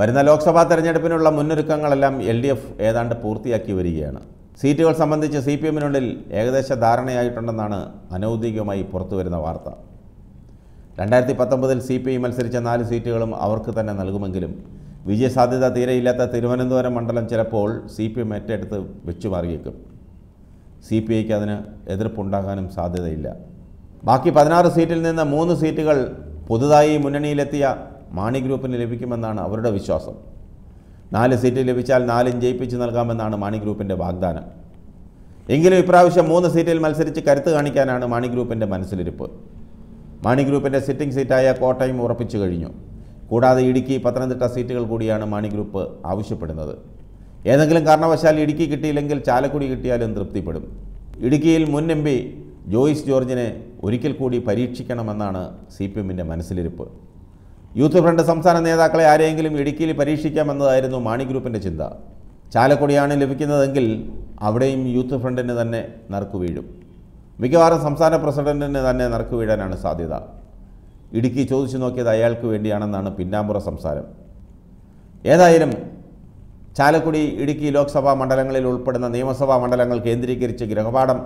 വരുന്ന ലോക്സഭാ തെരഞ്ഞെടുപ്പിനുള്ള മുന്നൊരുക്കങ്ങളെല്ലാം L D F ഏതാണ്ട് പൂർത്തിയാക്കി വരികയാണ് സീറ്റുകൾ സംബന്ധിച്ച് സി പി എമ്മിനുള്ളിൽ ഏകദേശ ധാരണയായിട്ടുണ്ടെന്നാണ് അനൗദ്യോഗികമായി പുറത്തുവരുന്ന വാർത്ത രണ്ടായിരത്തി പത്തൊമ്പതിൽ സി പി ഐ മത്സരിച്ച നാല് സീറ്റുകളും അവർക്ക് തന്നെ നൽകുമെങ്കിലും വിജയസാധ്യത തീരെയില്ലാത്ത തിരുവനന്തപുരം മണ്ഡലം ചിലപ്പോൾ സി പി എം ഏറ്റെടുത്ത് വെച്ചു മാറിയേക്കും സി പി ഐക്ക് അതിന് എതിർപ്പുണ്ടാകാനും സാധ്യതയില്ല ബാക്കി പതിനാറ് സീറ്റിൽ നിന്ന് മൂന്ന് സീറ്റുകൾ പുതുതായി മുന്നണിയിലെത്തിയ മാണി ഗ്രൂപ്പിന് ലഭിക്കുമെന്നാണ് അവരുടെ വിശ്വാസം നാല് സീറ്റ് ലഭിച്ചാൽ നാലും ജയിപ്പിച്ച് നൽകാമെന്നാണ് മാണി ഗ്രൂപ്പിൻ്റെ വാഗ്ദാനം എങ്കിലും ഇപ്രാവശ്യം മൂന്ന് സീറ്റിൽ മത്സരിച്ച് കരുത്ത് കാണിക്കാനാണ് മാണി ഗ്രൂപ്പിൻ്റെ മനസ്സിലിരിപ്പ് മാണി ഗ്രൂപ്പിൻ്റെ സിറ്റിംഗ് സീറ്റായ കോട്ടയം ഉറപ്പിച്ചു കഴിഞ്ഞു കൂടാതെ ഇടുക്കി പത്തനംതിട്ട സീറ്റുകൾ കൂടിയാണ് മാണി ഗ്രൂപ്പ് ആവശ്യപ്പെടുന്നത് ഏതെങ്കിലും കാരണവശാൽ ഇടുക്കി കിട്ടിയില്ലെങ്കിൽ ചാലക്കുടി കിട്ടിയാലും തൃപ്തിപ്പെടും ഇടുക്കിയിൽ മുൻ എം പി ജോയിസ് ജോർജിനെ ഒരിക്കൽ കൂടി പരീക്ഷിക്കണമെന്നാണ് സി പി എമ്മിൻ്റെ മനസ്സിലിരിപ്പ് യൂത്ത് ഫ്രണ്ട് സംസ്ഥാന നേതാക്കളെ ആരെയെങ്കിലും ഇടുക്കിയിൽ പരീക്ഷിക്കാമെന്നതായിരുന്നു മാണി ഗ്രൂപ്പിൻ്റെ ചിന്ത ചാലക്കുടിയാണ് ലഭിക്കുന്നതെങ്കിൽ അവിടെയും യൂത്ത് ഫ്രണ്ടിന് തന്നെ നറുക്കു വീഴും മിക്കവാറും സംസ്ഥാന പ്രസിഡന്റിന് തന്നെ നറുക്കു വീഴാനാണ് സാധ്യത ഇടുക്കി ചോദിച്ചു നോക്കിയത് അയാൾക്ക് വേണ്ടിയാണെന്നാണ് പിന്നാമ്പുറ സംസാരം ഏതായാലും ചാലക്കുടി ഇടുക്കി ലോക്സഭാ മണ്ഡലങ്ങളിൽ ഉൾപ്പെടുന്ന നിയമസഭാ മണ്ഡലങ്ങൾ കേന്ദ്രീകരിച്ച് ഗൃഹപാഠം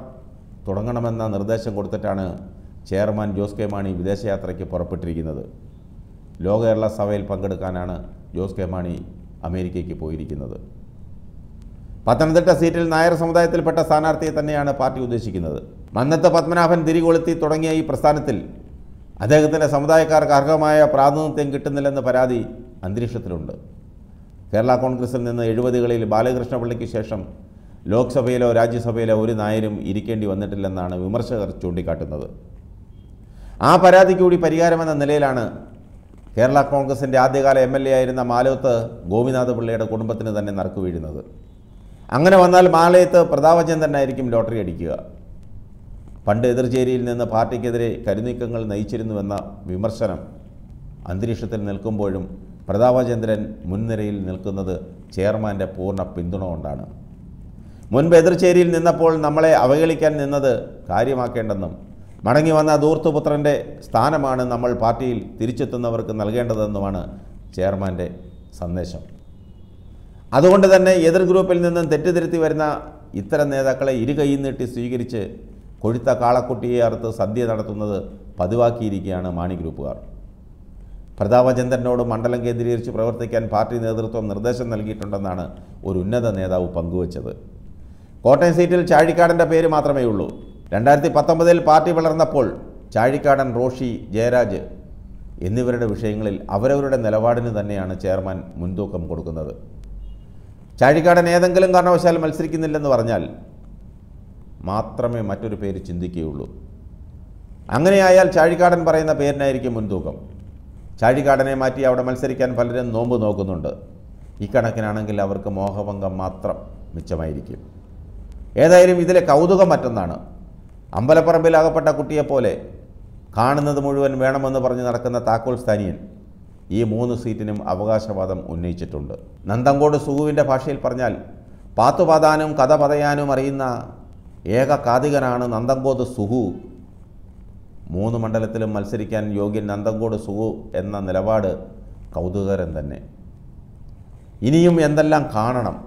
തുടങ്ങണമെന്ന നിർദ്ദേശം കൊടുത്തിട്ടാണ് ചെയർമാൻ ജോസ് കെ മാണി വിദേശയാത്രയ്ക്ക് പുറപ്പെട്ടിരിക്കുന്നത് ലോ കേരള സഭയിൽ പങ്കെടുക്കാനാണ് ജോസ് കെ മാണി അമേരിക്കയ്ക്ക് പോയിരിക്കുന്നത് പത്തനംതിട്ട സീറ്റിൽ നായർ സമുദായത്തിൽപ്പെട്ട സ്ഥാനാർത്ഥിയെ തന്നെയാണ് പാർട്ടി ഉദ്ദേശിക്കുന്നത് മന്നത്ത് പത്മനാഭൻ തിരികൊളുത്തി തുടങ്ങിയ ഈ പ്രസ്ഥാനത്തിൽ അദ്ദേഹത്തിൻ്റെ സമുദായക്കാർക്ക് അർഹമായ പ്രാതിനിധ്യം കിട്ടുന്നില്ലെന്ന പരാതി അന്തരീക്ഷത്തിലുണ്ട് കേരള കോൺഗ്രസിൽ നിന്ന് എഴുപതുകളിൽ ബാലകൃഷ്ണപിള്ളയ്ക്ക് ശേഷം ലോക്സഭയിലോ രാജ്യസഭയിലോ ഒരു നായരും ഇരിക്കേണ്ടി വന്നിട്ടില്ലെന്നാണ് വിമർശകർ ചൂണ്ടിക്കാട്ടുന്നത് ആ പരാതിക്കൂടി പരിഹാരമെന്ന നിലയിലാണ് കേരള കോൺഗ്രസിൻ്റെ ആദ്യകാല എം എൽ എ ആയിരുന്ന മാലോത്ത് ഗോപിനാഥ പിള്ളയുടെ കുടുംബത്തിന് തന്നെ നറുക്ക് വീഴുന്നത് അങ്ങനെ വന്നാൽ മാലയത്ത് പ്രതാപചന്ദ്രനായിരിക്കും ലോട്ടറി അടിക്കുക പണ്ട് എതിർചേരിയിൽ നിന്ന് പാർട്ടിക്കെതിരെ കരുനീക്കങ്ങൾ നയിച്ചിരുന്നുവെന്ന വിമർശനം അന്തരീക്ഷത്തിൽ നിൽക്കുമ്പോഴും പ്രതാപചന്ദ്രൻ മുൻനിരയിൽ നിൽക്കുന്നത് ചെയർമാൻ്റെ പൂർണ്ണ പിന്തുണ കൊണ്ടാണ് മുൻപ് എതിർചേരിയിൽ നിന്നപ്പോൾ നമ്മളെ അവഹേളിക്കാൻ നിന്നത് കാര്യമാക്കേണ്ടെന്നും മടങ്ങി വന്ന ദൂർത്തുപുത്രൻ്റെ സ്ഥാനമാണ് നമ്മൾ പാർട്ടിയിൽ തിരിച്ചെത്തുന്നവർക്ക് നൽകേണ്ടതെന്നുമാണ് ചെയർമാൻ്റെ സന്ദേശം അതുകൊണ്ട് തന്നെ എതിർ ഗ്രൂപ്പിൽ നിന്നും തെറ്റിദ്ധരുത്തി വരുന്ന ഇത്തരം നേതാക്കളെ ഇരു കൈ നീട്ടി സ്വീകരിച്ച് കൊഴുത്ത കാളക്കുട്ടിയെ അറുത്ത് സദ്യ നടത്തുന്നത് പതിവാക്കിയിരിക്കുകയാണ് മാണി ഗ്രൂപ്പുകാർ പ്രതാപചന്ദ്രനോട് മണ്ഡലം കേന്ദ്രീകരിച്ച് പ്രവർത്തിക്കാൻ പാർട്ടി നേതൃത്വം നിർദ്ദേശം നൽകിയിട്ടുണ്ടെന്നാണ് ഒരു ഉന്നത നേതാവ് പങ്കുവച്ചത് കോട്ടയം സീറ്റിൽ ചാഴിക്കാടൻ്റെ പേര് മാത്രമേ ഉള്ളൂ രണ്ടായിരത്തി പത്തൊമ്പതിൽ പാർട്ടി വളർന്നപ്പോൾ ചാഴിക്കാടൻ റോഷി ജയരാജ് എന്നിവരുടെ വിഷയങ്ങളിൽ അവരവരുടെ നിലപാടിന് തന്നെയാണ് ചെയർമാൻ മുൻതൂക്കം കൊടുക്കുന്നത് ചാഴിക്കാടൻ ഏതെങ്കിലും കാരണവശാൽ മത്സരിക്കുന്നില്ലെന്ന് പറഞ്ഞാൽ മാത്രമേ മറ്റൊരു പേര് ചിന്തിക്കുകയുള്ളൂ അങ്ങനെയായാൽ ചാഴിക്കാടൻ പറയുന്ന പേരിനായിരിക്കും മുൻതൂക്കം ചാഴിക്കാടനെ മാറ്റി അവിടെ മത്സരിക്കാൻ പലരും നോമ്പ് നോക്കുന്നുണ്ട് ഇക്കണക്കിനാണെങ്കിൽ അവർക്ക് മോഹഭംഗം മാത്രം മിച്ചമായിരിക്കും ഏതായാലും ഇതിലെ കൗതുകം മറ്റൊന്നാണ് അമ്പലപ്പറമ്പിലാകപ്പെട്ട കുട്ടിയെപ്പോലെ കാണുന്നത് മുഴുവൻ വേണമെന്ന് പറഞ്ഞ് നടക്കുന്ന താക്കോൽ സ്ഥാനിയൻ ഈ മൂന്ന് സീറ്റിനും അവകാശവാദം ഉന്നയിച്ചിട്ടുണ്ട് നന്ദങ്കോട് സുഹുവിൻ്റെ ഭാഷയിൽ പറഞ്ഞാൽ പാത്തുപാതാനും കഥ പറയാനും അറിയുന്ന ഏക കാതികനാണ് നന്ദങ്കോട് സുഹു മൂന്ന് മണ്ഡലത്തിലും മത്സരിക്കാൻ യോഗ്യൻ നന്ദങ്കോട് സുഹു എന്ന നിലപാട് കൗതുകരം തന്നെ ഇനിയും എന്തെല്ലാം കാണണം